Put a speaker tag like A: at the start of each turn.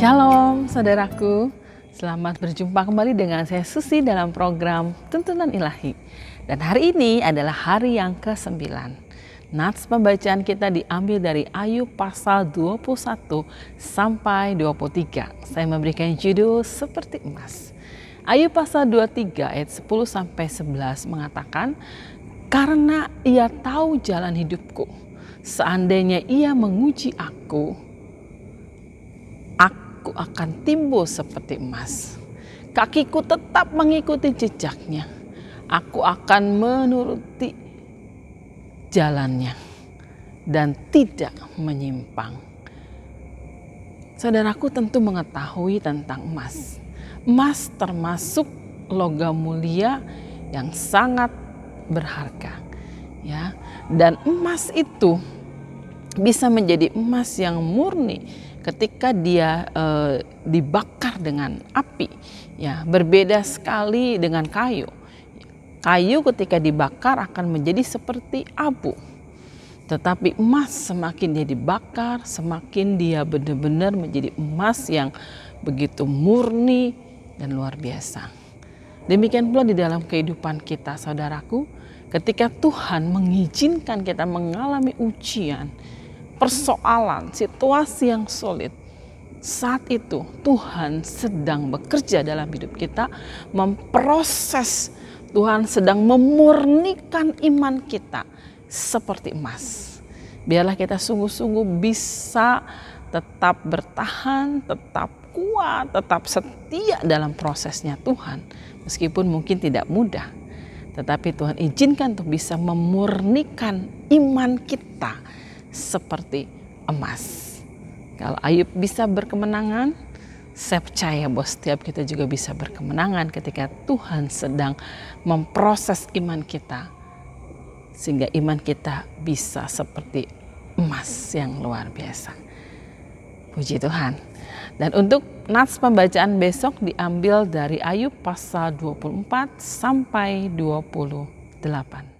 A: Shalom saudaraku, selamat berjumpa kembali dengan saya Susi dalam program Tuntunan Ilahi. Dan hari ini adalah hari yang ke-9. Nats pembacaan kita diambil dari Ayub pasal 21 sampai 23. Saya memberikan judul seperti emas. Ayub pasal 23 ayat 10 sampai 11 mengatakan, "Karena ia tahu jalan hidupku, seandainya ia menguji aku, aku akan timbul seperti emas. Kakiku tetap mengikuti jejaknya. Aku akan menuruti jalannya dan tidak menyimpang. Saudaraku tentu mengetahui tentang emas. Emas termasuk logam mulia yang sangat berharga. Ya, dan emas itu bisa menjadi emas yang murni ketika dia e, dibakar dengan api ya berbeda sekali dengan kayu. Kayu ketika dibakar akan menjadi seperti abu. Tetapi emas semakin dia dibakar, semakin dia benar-benar menjadi emas yang begitu murni dan luar biasa. Demikian pula di dalam kehidupan kita saudaraku, ketika Tuhan mengizinkan kita mengalami ujian, persoalan, situasi yang sulit, saat itu Tuhan sedang bekerja dalam hidup kita, memproses Tuhan sedang memurnikan iman kita seperti emas. Biarlah kita sungguh-sungguh bisa tetap bertahan, tetap kuat, tetap setia dalam prosesnya Tuhan. Meskipun mungkin tidak mudah, tetapi Tuhan izinkan untuk bisa memurnikan iman kita seperti emas. Kalau Ayub bisa berkemenangan, saya percaya bahwa setiap kita juga bisa berkemenangan ketika Tuhan sedang memproses iman kita. Sehingga iman kita bisa seperti emas yang luar biasa. Puji Tuhan. Dan untuk nats pembacaan besok diambil dari Ayub pasal 24 sampai 28.